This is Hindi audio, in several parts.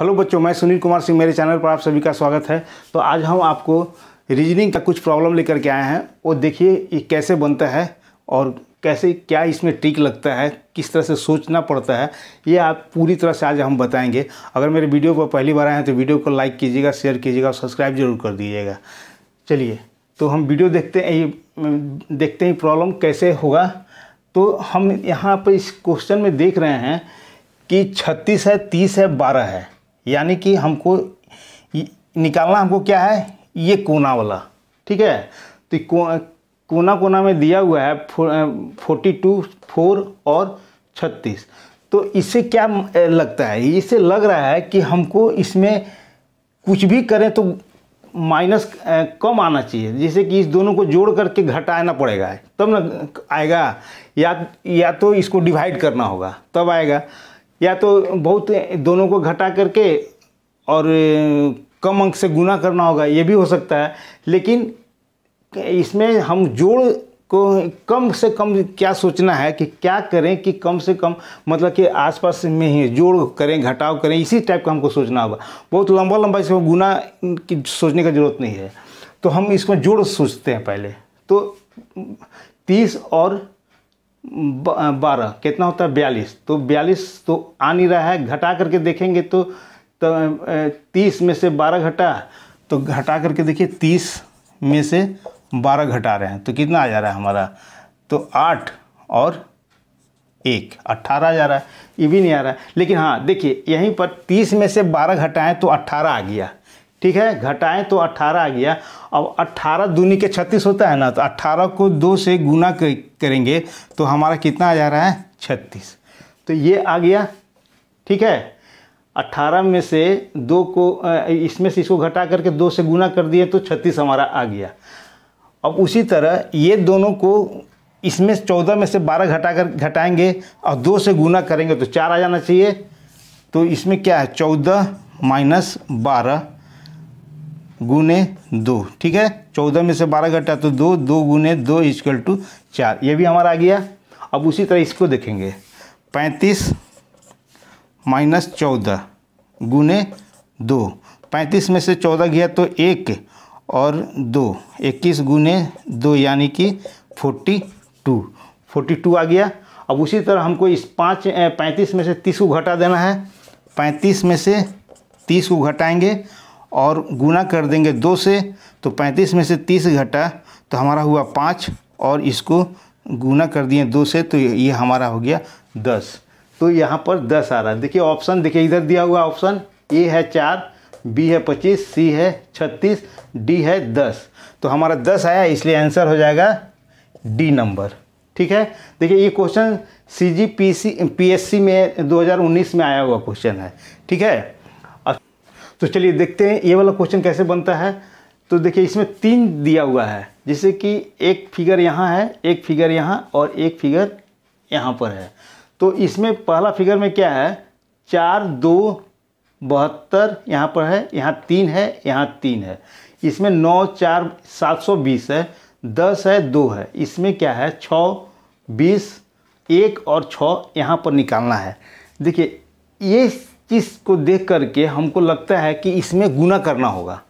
हेलो बच्चों मैं सुनील कुमार सिंह मेरे चैनल पर आप सभी का स्वागत है तो आज हम आपको रीजनिंग का कुछ प्रॉब्लम लेकर के आए हैं वो देखिए ये कैसे बनता है और कैसे क्या इसमें ट्रिक लगता है किस तरह से सोचना पड़ता है ये आप पूरी तरह से आज हम बताएंगे अगर मेरे वीडियो पर पहली बार आए हैं तो वीडियो को लाइक कीजिएगा शेयर कीजिएगा और सब्सक्राइब जरूर कर दीजिएगा चलिए तो हम वीडियो देखते हैं हम्म, देखते हैं प्रॉब्लम कैसे होगा तो हम यहाँ पर इस क्वेश्चन में देख रहे हैं कि छत्तीस है तीस है बारह है यानी कि हमको निकालना हमको क्या है ये कोना वाला ठीक है तो को, कोना कोना में दिया हुआ है फोर्टी टू फोर और छत्तीस तो इससे क्या लगता है इससे लग रहा है कि हमको इसमें कुछ भी करें तो माइनस कम आना चाहिए जैसे कि इस दोनों को जोड़ करके घटाना पड़ेगा तब ना आएगा या या तो इसको डिवाइड करना होगा तब आएगा या तो बहुत दोनों को घटा करके और कम अंक से गुना करना होगा ये भी हो सकता है लेकिन इसमें हम जोड़ को कम से कम क्या सोचना है कि क्या करें कि कम से कम मतलब कि आसपास में ही जोड़ करें घटाव करें इसी टाइप का हमको सोचना होगा बहुत लंबा लंबा इसमें गुना की सोचने का ज़रूरत नहीं है तो हम इसमें जोड़ सोचते हैं पहले तो तीस और बारह कितना होता है बयालीस तो बयालीस तो आ नहीं रहा है घटा करके देखेंगे तो, तो तीस में से बारह घटा तो घटा करके देखिए तीस में से बारह घटा रहे हैं तो कितना आ जा रहा है हमारा तो आठ और एक अट्ठारह आ जा रहा है ये भी नहीं आ रहा है लेकिन हाँ देखिए यहीं पर तीस में से बारह घटाएं तो अट्ठारह आ गया ठीक है घटाएं तो 18 आ गया अब 18 दूनी के 36 होता है ना तो 18 को दो से गुना करेंगे तो हमारा कितना आ जा रहा है 36 तो ये आ गया ठीक है 18 में से दो को इसमें से इसको घटा करके दो से गुना कर दिए तो 36 हमारा आ गया अब उसी तरह ये दोनों को इसमें चौदह में से बारह घटा कर घटाएंगे और दो से गुना करेंगे तो चार आ जाना चाहिए तो इसमें क्या है चौदह माइनस बारह गुने दो ठीक है चौदह में से बारह घटा तो दो दो गुने दो इजकल टू चार ये भी हमारा आ गया अब उसी तरह इसको देखेंगे पैंतीस माइनस चौदह गुने दो पैंतीस में से चौदह गया तो एक और दो इक्कीस गुने दो यानी कि फोर्टी टू फोर्टी टू आ गया अब उसी तरह हमको इस पाँच पैंतीस में से तीस को घटा देना है पैंतीस में से तीस को घटाएंगे और गुना कर देंगे दो से तो पैंतीस में से तीस घटा तो हमारा हुआ पाँच और इसको गुना कर दिए दो से तो ये हमारा हो गया दस तो यहाँ पर दस आ रहा है देखिए ऑप्शन देखिए इधर दिया हुआ ऑप्शन ए है चार बी है पच्चीस सी है छत्तीस डी है दस तो हमारा दस आया इसलिए आंसर हो जाएगा डी नंबर ठीक है देखिए ये question C G P C P S C में 2019 में आया हुआ क्वेश्चन है ठीक है तो चलिए देखते हैं ये वाला क्वेश्चन कैसे बनता है तो देखिए इसमें तीन दिया हुआ है जैसे कि एक फिगर यहाँ है एक फिगर यहाँ और एक फिगर यहाँ पर है तो इसमें पहला फिगर में क्या है चार दो बहत्तर यहाँ पर है यहाँ तीन है यहाँ तीन है इसमें नौ चार सात सौ बीस है दस है दो है इसमें क्या है छः बीस एक और छः यहाँ पर निकालना है देखिए ये को देख करके हमको लगता है कि इसमें गुना करना होगा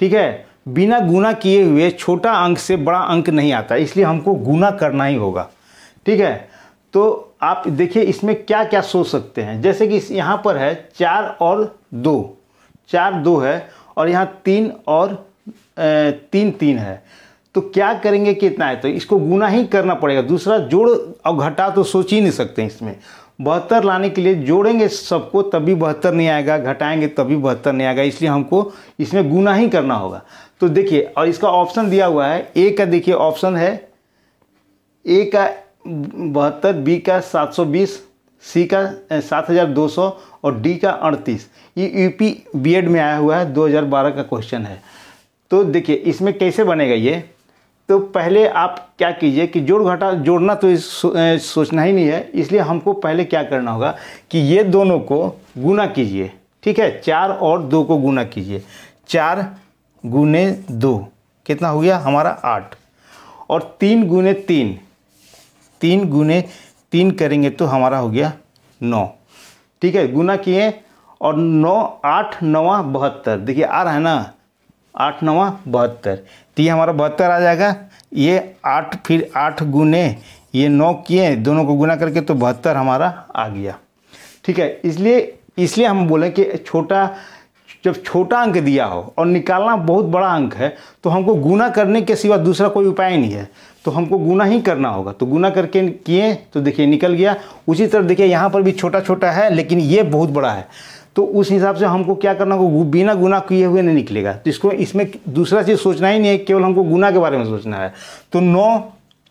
ठीक है बिना गुना किए हुए छोटा अंक से बड़ा अंक नहीं आता इसलिए हमको गुना करना ही होगा ठीक है तो आप देखिए इसमें क्या क्या सोच सकते हैं जैसे कि यहाँ पर है चार और दो चार दो है और यहाँ तीन और तीन तीन है तो क्या करेंगे कितना है तो इसको गुना ही करना पड़ेगा दूसरा जोड़ और घटा तो सोच ही नहीं सकते इसमें बेहतर लाने के लिए जोड़ेंगे सबको तभी बेहतर नहीं आएगा घटाएंगे तभी बेहतर नहीं आएगा इसलिए हमको इसमें गुना ही करना होगा तो देखिए और इसका ऑप्शन दिया हुआ है ए का देखिए ऑप्शन है ए का बहत्तर बी का सात सौ बीस सी का सात हज़ार दो सौ और डी का अड़तीस ये यूपी बीएड में आया हुआ है 2012 का क्वेश्चन है तो देखिए इसमें कैसे बनेगा ये तो पहले आप क्या कीजिए कि जोड़ घटा जोड़ना तो सोचना ही नहीं है इसलिए हमको पहले क्या करना होगा कि ये दोनों को गुना कीजिए ठीक है चार और दो को गुना कीजिए चार गुने दो कितना हो गया हमारा आठ और तीन गुने तीन तीन गुने तीन करेंगे तो हमारा हो गया नौ ठीक है गुना किए और नौ आठ नवा बहत्तर देखिए आ रहा है ना आठ नवा बहत्तर तो ये हमारा बहत्तर आ जाएगा ये आठ फिर आठ गुने ये नौ किए दोनों को गुना करके तो बहत्तर हमारा आ गया ठीक है इसलिए इसलिए हम बोलें कि छोटा जब छोटा अंक दिया हो और निकालना बहुत बड़ा अंक है तो हमको गुना करने के सिवा दूसरा कोई उपाय नहीं है तो हमको गुना ही करना होगा तो गुना करके किए तो देखिए निकल गया उसी तरह देखिए यहाँ पर भी छोटा छोटा है लेकिन ये बहुत बड़ा है तो उस हिसाब से हमको क्या करना होगा बिना गुना किए हुए नहीं निकलेगा तो इसको इसमें दूसरा चीज़ सोचना ही नहीं है केवल हमको गुना के बारे में सोचना है तो नौ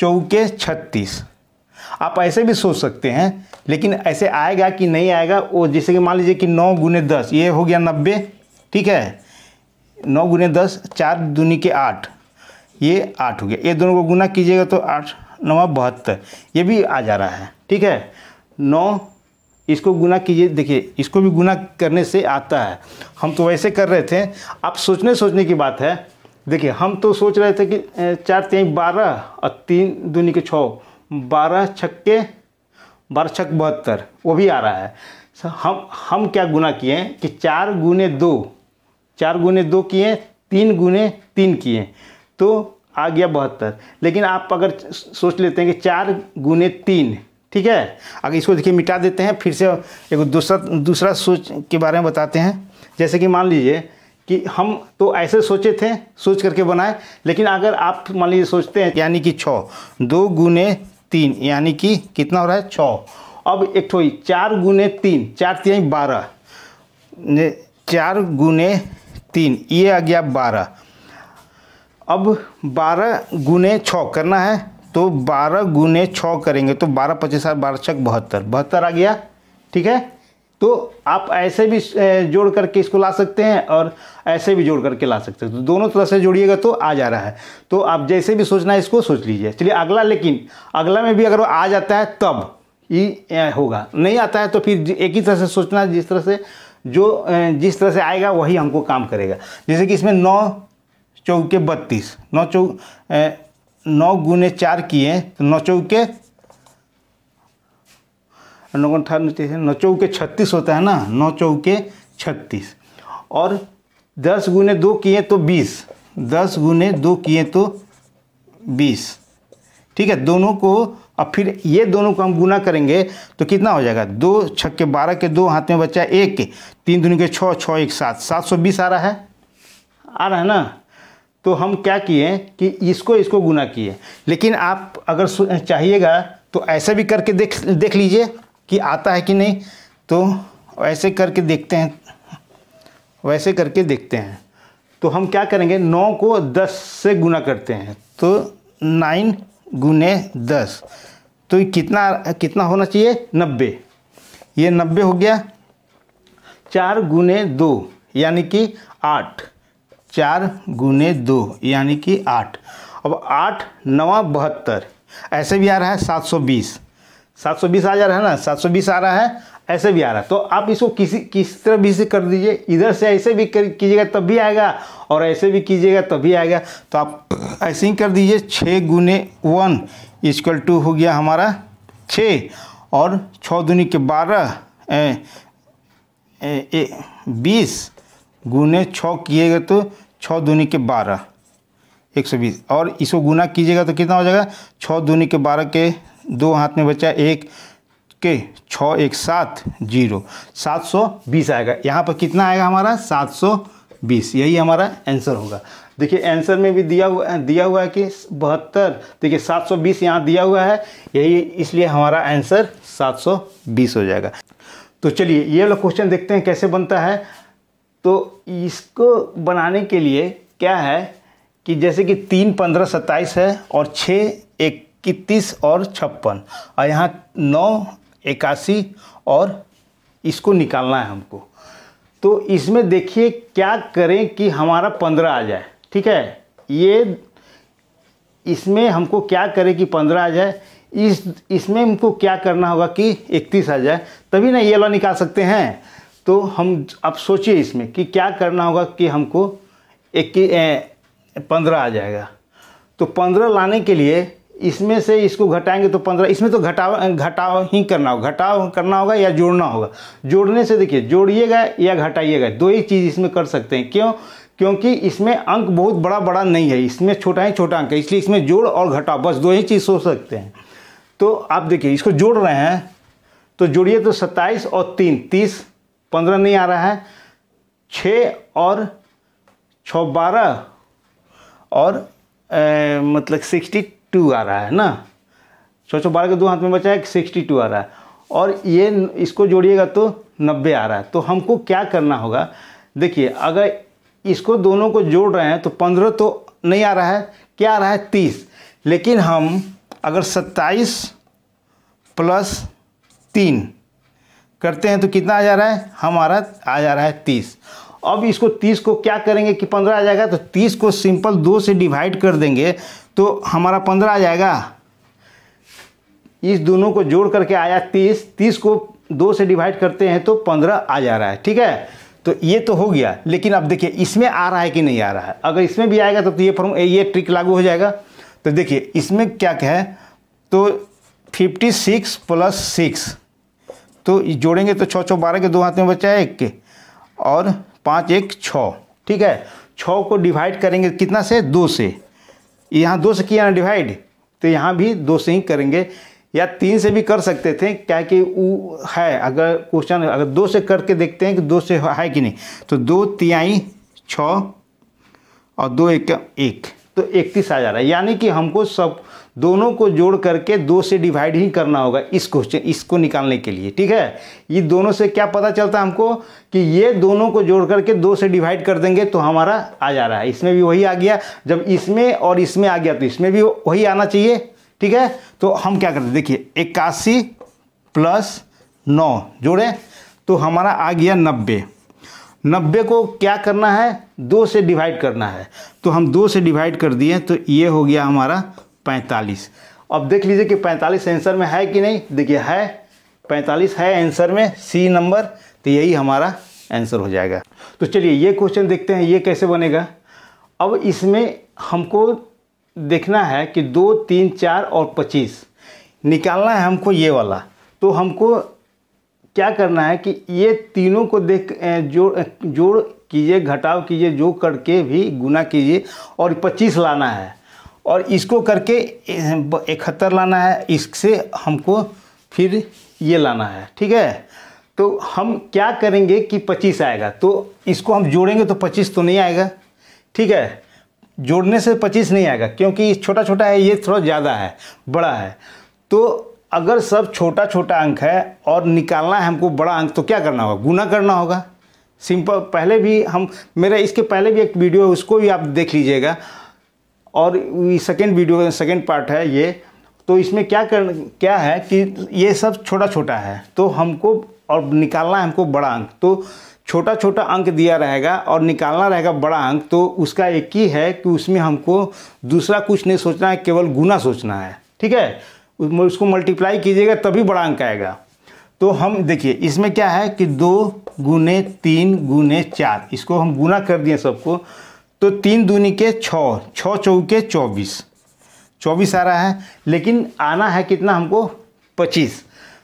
चौके छत्तीस आप ऐसे भी सोच सकते हैं लेकिन ऐसे आएगा कि नहीं आएगा वो जैसे कि मान लीजिए कि नौ गुने दस ये हो गया नब्बे ठीक है नौ गुने दस चार दूनी के आठ ये आठ हो गया ये दोनों को गुना कीजिएगा तो आठ नवा बहत्तर ये भी आ जा रहा है ठीक है नौ इसको गुना कीजिए देखिए इसको भी गुना करने से आता है हम तो वैसे कर रहे थे आप सोचने सोचने की बात है देखिए हम तो सोच रहे थे कि चार तीन बारह और तीन दूनी के छः बारह छक्के बारह छक बहत्तर वो भी आ रहा है हम हम क्या गुना किए हैं कि चार गुने दो चार गुने दो किए तीन गुने तीन किए तो आ गया बहत्तर लेकिन आप अगर सोच लेते हैं कि चार गुने तीन ठीक है अगर इसको देखिए मिटा देते हैं फिर से एक दूसरा दूसरा सोच के बारे में बताते हैं जैसे कि मान लीजिए कि हम तो ऐसे सोचे थे सोच करके बनाए लेकिन अगर आप मान लीजिए सोचते हैं यानी कि छः दो गुने तीन यानी कि कितना हो रहा है छः अब एक ठो चार गुने तीन चार तीन बारह चार गुने तीन ये आ गया बारह अब बारह गुने छः करना है तो बारह गुने छः करेंगे तो बारह पच्चीस सात बारह छः बहत्तर बहत्तर आ गया ठीक है तो आप ऐसे भी जोड़ करके इसको ला सकते हैं और ऐसे भी जोड़ करके ला सकते हैं तो दोनों तरह से जोड़िएगा तो आ जा रहा है तो आप जैसे भी सोचना है इसको सोच लीजिए चलिए अगला लेकिन अगला में भी अगर आ जाता है तब ये होगा नहीं आता है तो फिर एक ही तरह से सोचना जिस तरह से जो जिस तरह से आएगा वही हमको काम करेगा जैसे कि इसमें नौ चौके बत्तीस नौ चौ नौ गुने चार किए तो नौ चौके नौ नौ चौके छत्तीस होता है ना नौ चौके छत्तीस और दस गुने दो किए तो बीस दस गुने दो किए तो बीस ठीक है दोनों को और फिर ये दोनों को हम गुना करेंगे तो कितना हो जाएगा दो छक्के बारह के दो हाथ में बचा एक तीन दूनी के छः छः एक सात सात सौ बीस आ रहा है आ रहा है ना तो हम क्या किए कि इसको इसको गुना किए लेकिन आप अगर चाहिएगा तो ऐसा भी करके देख देख लीजिए कि आता है कि नहीं तो ऐसे करके देखते हैं वैसे करके देखते हैं तो हम क्या करेंगे नौ को दस से गुना करते हैं तो नाइन गुने दस तो कितना कितना होना चाहिए नब्बे ये नब्बे हो गया चार गुने दो यानी कि आठ चार गुने दो यानी कि आठ अब आठ नवा बहत्तर ऐसे भी आ रहा है सात सौ बीस सात सौ बीस आ जा रहा है ना सात सौ बीस आ रहा है ऐसे भी आ रहा है तो आप इसको किसी किस तरह भी से कर दीजिए इधर से ऐसे भी कीजिएगा तब भी आएगा और ऐसे भी कीजिएगा तब भी आएगा तो आप ऐसे ही कर दीजिए छः गुने वन इजकल टू हो गया हमारा छः और छः दूनी के बारह बीस गुने छः किएगा तो छः दूनी के बारह एक सौ बीस और इसको गुना कीजिएगा तो कितना हो जाएगा छः दूनी के बारह के दो हाथ में बचा एक के छः एक सात जीरो सात सौ बीस आएगा यहाँ पर कितना आएगा हमारा सात सौ बीस यही हमारा आंसर होगा देखिए आंसर में भी दिया हुआ दिया हुआ है कि बहत्तर देखिए सात सौ बीस यहाँ दिया हुआ है यही इसलिए हमारा आंसर सात सौ बीस हो जाएगा तो चलिए ये वाला क्वेश्चन देखते हैं कैसे बनता है तो इसको बनाने के लिए क्या है कि जैसे कि तीन पंद्रह सत्ताईस है और छः इकतीस और छप्पन और यहाँ नौ इक्यासी और इसको निकालना है हमको तो इसमें देखिए क्या करें कि हमारा पंद्रह आ जाए ठीक है ये इसमें हमको क्या करें कि पंद्रह आ जाए इस इसमें हमको क्या करना होगा कि इकतीस आ जाए तभी ना ये वाला निकाल सकते हैं तो हम आप सोचिए इसमें कि क्या करना होगा कि हमको एक पंद्रह आ जाएगा तो पंद्रह लाने के लिए इसमें से इसको घटाएंगे तो पंद्रह इसमें तो घटाव घटाव ही करना होगा घटाव करना होगा या जोड़ना होगा जोड़ने से देखिए जोड़िएगा या घटाइएगा दो ही चीज़ इसमें कर सकते हैं क्यों क्योंकि इसमें अंक बहुत बड़ा बड़ा नहीं है इसमें छोटा ही छोटा अंक है इसलिए इसमें जोड़ और घटाओ बस दो ही चीज़ सोच सकते हैं तो आप देखिए इसको जोड़ रहे हैं तो जोड़िए तो सत्ताईस और तीन तीस पंद्रह नहीं आ रहा है छ और छ बारह और ए, मतलब सिक्सटी टू आ रहा है ना छः छः बारह के दो हाथ में बचा है सिक्सटी टू आ रहा है और ये इसको जोड़िएगा तो नब्बे आ रहा है तो हमको क्या करना होगा देखिए अगर इसको दोनों को जोड़ रहे हैं तो पंद्रह तो नहीं आ रहा है क्या आ रहा है तीस लेकिन हम अगर सत्ताईस प्लस तीन करते हैं तो कितना आ जा रहा है हमारा आ जा रहा है तीस अब इसको तीस को क्या करेंगे कि पंद्रह आ जाएगा तो तीस को सिंपल दो से डिवाइड कर देंगे तो हमारा पंद्रह आ जाएगा इस दोनों को जोड़ करके आया तीस तीस को दो से डिवाइड करते हैं तो पंद्रह आ जा रहा है ठीक है तो ये तो हो गया लेकिन अब देखिए इसमें आ रहा है कि नहीं आ रहा है अगर इसमें भी आएगा तब तो, तो ये फॉर्म ये ट्रिक लागू हो जाएगा तो देखिए इसमें क्या क्या है तो फिफ्टी सिक्स प्लस सिक्स तो जोड़ेंगे तो छः छः बारह के दो हाथ में बचा है एक के और पाँच एक छः ठीक है छः को डिवाइड करेंगे कितना से दो से यहाँ दो से किया ना डिवाइड तो यहाँ भी दो से ही करेंगे या तीन से भी कर सकते थे क्या कि वो है अगर क्वेश्चन अगर दो से करके देखते हैं कि दो से है कि नहीं तो दो तिहाई छः और दो एक एक तो इकतीस आ जा रहा है यानी कि हमको सब दोनों को जोड़ करके दो से डिवाइड ही करना होगा इस क्वेश्चन इसको निकालने के लिए ठीक है ये दोनों से क्या पता चलता है हमको कि ये दोनों को जोड़ करके दो से डिवाइड कर देंगे तो हमारा आ जा रहा है इसमें भी वही आ गया जब इसमें और इसमें आ गया तो इसमें भी वही आना चाहिए ठीक है तो हम क्या करते देखिए इक्यासी प्लस नौ जोड़ें तो हमारा आ गया नब्बे नब्बे को क्या करना है दो से डिवाइड करना है तो हम दो से डिवाइड कर दिए तो ये हो गया हमारा पैंतालीस अब देख लीजिए कि पैंतालीस आंसर में है कि नहीं देखिए है पैंतालीस है आंसर में सी नंबर तो यही हमारा आंसर हो जाएगा तो चलिए ये क्वेश्चन देखते हैं ये कैसे बनेगा अब इसमें हमको देखना है कि दो तीन चार और पच्चीस निकालना है हमको ये वाला तो हमको क्या करना है कि ये तीनों को देख जोड़ जोड़ कीजिए घटाव कीजिए जो करके भी गुना कीजिए और पच्चीस लाना है और इसको करके इकहत्तर लाना है इससे हमको फिर ये लाना है ठीक है तो हम क्या करेंगे कि पच्चीस आएगा तो इसको हम जोड़ेंगे तो पच्चीस तो नहीं आएगा ठीक है जोड़ने से पच्चीस नहीं आएगा क्योंकि छोटा छोटा है ये थोड़ा ज़्यादा है बड़ा है तो अगर सब छोटा छोटा अंक है और निकालना है हमको बड़ा अंक तो क्या करना होगा गुना करना होगा सिंपल पहले भी हम मेरा इसके पहले भी एक वीडियो है उसको भी आप देख लीजिएगा और सेकेंड वीडियो सेकेंड पार्ट है ये तो इसमें क्या कर क्या है कि ये सब छोटा छोटा है तो हमको और निकालना है हमको बड़ा अंक तो छोटा छोटा अंक दिया रहेगा और निकालना रहेगा बड़ा अंक तो उसका एक ही है कि उसमें हमको दूसरा कुछ नहीं सोचना है केवल गुना सोचना है ठीक है उसको मल्टीप्लाई कीजिएगा तभी बड़ा अंक आएगा तो हम देखिए इसमें क्या है कि दो गुने तीन गुने चार इसको हम गुना कर दिए सबको तो तीन दूनी के छः छः चौके चौबीस चौबीस आ रहा है लेकिन आना है कितना हमको पच्चीस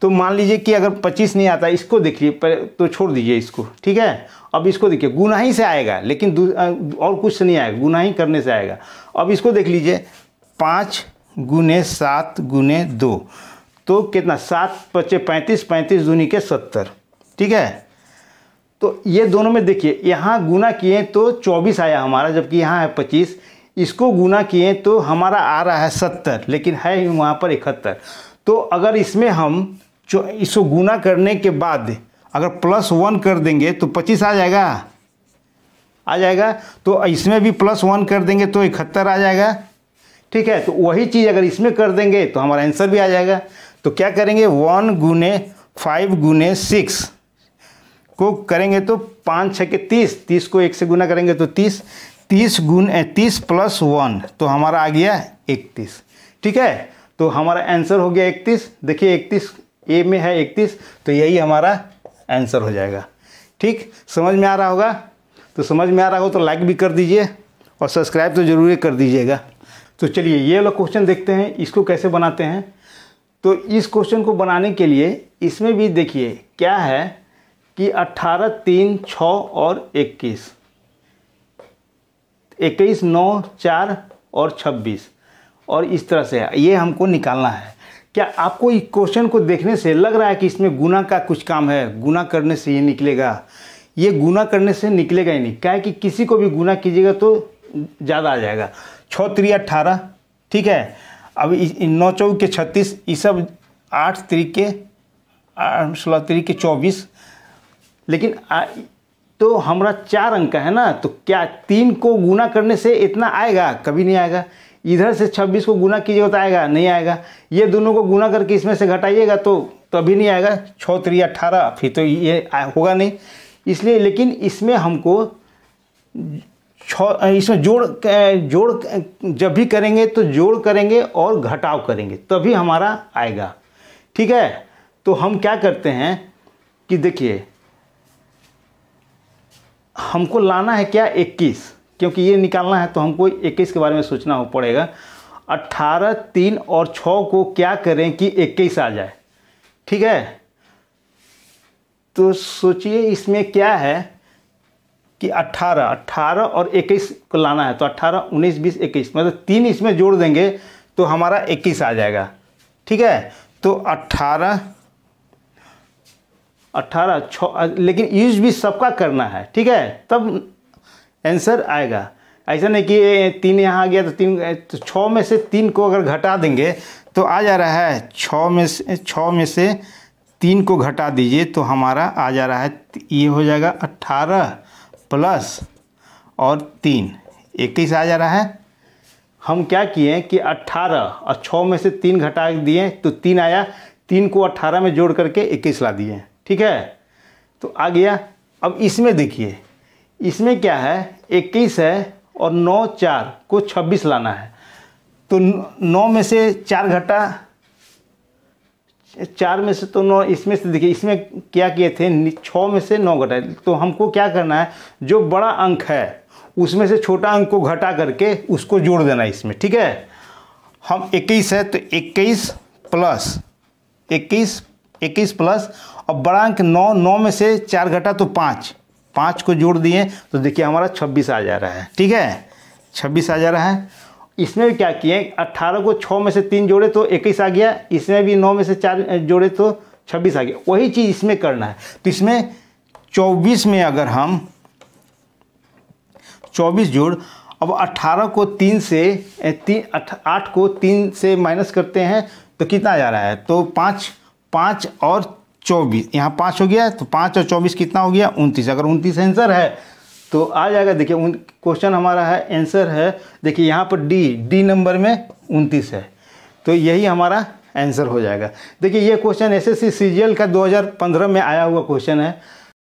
तो मान लीजिए कि अगर पच्चीस नहीं आता इसको देख लीजिए तो छोड़ दीजिए इसको ठीक है अब इसको देखिए गुना ही से आएगा लेकिन और कुछ से नहीं आएगा गुना ही करने से आएगा अब इसको देख लीजिए पाँच गुने सात गुने दो तो कितना सात पच्चे पैंतीस पैंतीस दूनी के सत्तर ठीक है तो ये दोनों में देखिए यहाँ गुना किए तो चौबीस आया हमारा जबकि यहाँ है पच्चीस इसको गुना किए तो हमारा आ रहा है सत्तर लेकिन है ही वहाँ पर इकहत्तर तो अगर इसमें हम इसको गुना करने के बाद अगर प्लस वन कर देंगे तो पच्चीस आ जाएगा आ जाएगा तो इसमें भी प्लस वन कर देंगे तो इकहत्तर आ जाएगा ठीक है तो वही चीज़ अगर इसमें कर देंगे तो हमारा आंसर भी आ जाएगा तो क्या करेंगे वन गुने फाइव गुने सिक्स को करेंगे तो पाँच छः के तीस तीस को एक से गुना करेंगे तो तीस तीस गुन तीस प्लस वन तो हमारा आ गया इकतीस ठीक है तो हमारा आंसर हो गया इकतीस देखिए इकतीस ए में है इकतीस तो यही हमारा आंसर हो जाएगा ठीक समझ में आ रहा होगा तो समझ में आ रहा हो तो लाइक भी कर दीजिए और सब्सक्राइब तो ज़रूर कर दीजिएगा तो चलिए ये वाला क्वेश्चन देखते हैं इसको कैसे बनाते हैं तो इस क्वेश्चन को बनाने के लिए इसमें भी देखिए क्या है कि अट्ठारह तीन छ और इक्कीस इक्कीस नौ चार और छब्बीस और इस तरह से ये हमको निकालना है क्या आपको इस क्वेश्चन को देखने से लग रहा है कि इसमें गुना का कुछ काम है गुना करने से ये निकलेगा ये गुना करने से निकलेगा ही नहीं क्या है कि किसी को भी गुना कीजिएगा तो ज़्यादा आ जाएगा त्री अट्ठारह ठीक है अब नौ चौ के छत्तीस ये सब आठ तरीके सोलह तरीके चौबीस लेकिन आ, तो हमारा चार अंक का है ना तो क्या तीन को गुना करने से इतना आएगा कभी नहीं आएगा इधर से छब्बीस को गुना कीजिएगा तो आएगा नहीं आएगा ये दोनों को गुना करके इसमें से घटाइएगा तो तभी नहीं आएगा छः त्री अट्ठारह फिर तो ये होगा नहीं इसलिए लेकिन इसमें हमको इसमें जोड़ जोड़ जब भी करेंगे तो जोड़ करेंगे और घटाव करेंगे तभी हमारा आएगा ठीक है तो हम क्या करते हैं कि देखिए हमको लाना है क्या 21 क्योंकि ये निकालना है तो हमको 21 के बारे में सोचना हो पड़ेगा 18 तीन और 6 को क्या करें कि 21 आ जाए ठीक है तो सोचिए इसमें क्या है कि 18 18 और 21 को लाना है तो 18 19 20 21 मतलब तीन इसमें जोड़ देंगे तो हमारा 21 आ जाएगा ठीक है तो 18 18 छ लेकिन यूज भी सबका करना है ठीक है तब आंसर आएगा ऐसा नहीं कि तीन यहाँ आ गया तो तीन तो छः में से तीन को अगर घटा देंगे तो आ जा रहा है छः में से छः में से तीन को घटा दीजिए तो हमारा आ जा रहा है ये हो जाएगा अट्ठारह प्लस और तीन इक्कीस आ जा रहा है हम क्या किए कि अट्ठारह और छः में से तीन घटा दिए तो तीन आया तीन को अट्ठारह में जोड़ करके इक्कीस ला दिए ठीक है तो आ गया अब इसमें देखिए इसमें क्या है इक्कीस है और नौ चार को छब्बीस लाना है तो नौ में से चार घटा चार में से तो नौ इसमें से देखिए इसमें क्या किए थे छः में से नौ घटाए तो हमको क्या करना है जो बड़ा अंक है उसमें से छोटा अंक को घटा करके उसको जोड़ देना है इसमें ठीक है हम इक्कीस है तो इक्कीस प्लस इक्कीस इक्कीस प्लस और बड़ा अंक नौ नौ में से चार घटा तो पाँच पाँच को जोड़ दिए तो देखिए हमारा छब्बीस आ जा रहा है ठीक है छब्बीस आ जा रहा है इसमें भी क्या किए अट्ठारह को छः में से तीन जोड़े तो इक्कीस आ गया इसमें भी नौ में से चार जोड़े तो छब्बीस आ गया वही चीज़ इसमें करना है तो इसमें चौबीस में अगर हम चौबीस जोड़ अब अट्ठारह को तीन से तीन आठ को तीन से माइनस करते हैं तो कितना जा रहा है तो पाँच पाँच और चौबीस यहाँ पाँच हो गया तो पाँच और चौबीस कितना हो गया उनतीस अगर उनतीस आंसर है तो आ जाएगा देखिए उन क्वेश्चन हमारा है आंसर है देखिए यहाँ पर डी डी नंबर में उनतीस है तो यही हमारा आंसर हो जाएगा देखिए ये क्वेश्चन एस एस सी का 2015 में आया हुआ क्वेश्चन है